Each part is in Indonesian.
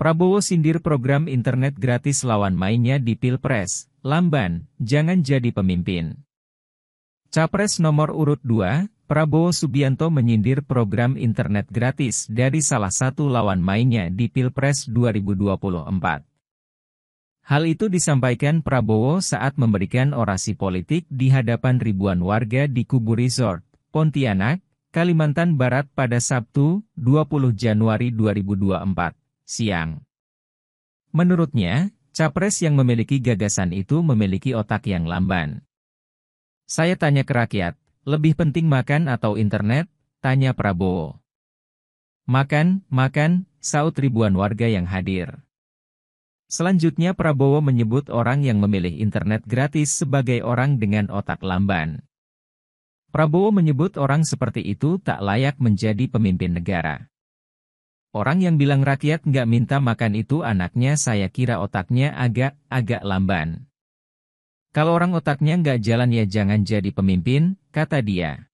Prabowo sindir program internet gratis lawan mainnya di Pilpres, Lamban, jangan jadi pemimpin. Capres nomor urut 2, Prabowo Subianto menyindir program internet gratis dari salah satu lawan mainnya di Pilpres 2024. Hal itu disampaikan Prabowo saat memberikan orasi politik di hadapan ribuan warga di Kubu Resort, Pontianak, Kalimantan Barat pada Sabtu, 20 Januari 2024 siang. Menurutnya, capres yang memiliki gagasan itu memiliki otak yang lamban. Saya tanya ke rakyat, lebih penting makan atau internet? Tanya Prabowo. Makan, makan, saut ribuan warga yang hadir. Selanjutnya Prabowo menyebut orang yang memilih internet gratis sebagai orang dengan otak lamban. Prabowo menyebut orang seperti itu tak layak menjadi pemimpin negara. Orang yang bilang rakyat nggak minta makan itu anaknya saya kira otaknya agak-agak lamban. Kalau orang otaknya nggak jalan ya jangan jadi pemimpin, kata dia.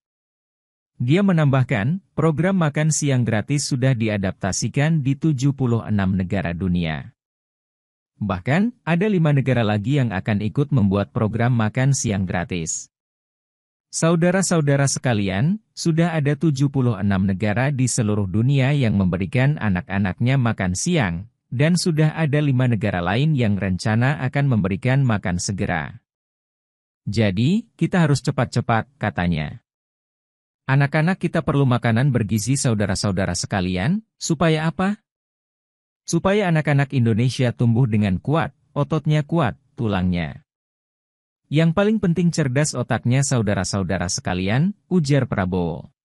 Dia menambahkan, program makan siang gratis sudah diadaptasikan di 76 negara dunia. Bahkan, ada lima negara lagi yang akan ikut membuat program makan siang gratis. Saudara-saudara sekalian, sudah ada 76 negara di seluruh dunia yang memberikan anak-anaknya makan siang, dan sudah ada lima negara lain yang rencana akan memberikan makan segera. Jadi, kita harus cepat-cepat, katanya. Anak-anak kita perlu makanan bergizi saudara-saudara sekalian, supaya apa? Supaya anak-anak Indonesia tumbuh dengan kuat, ototnya kuat, tulangnya. Yang paling penting cerdas otaknya saudara-saudara sekalian, ujar Prabowo.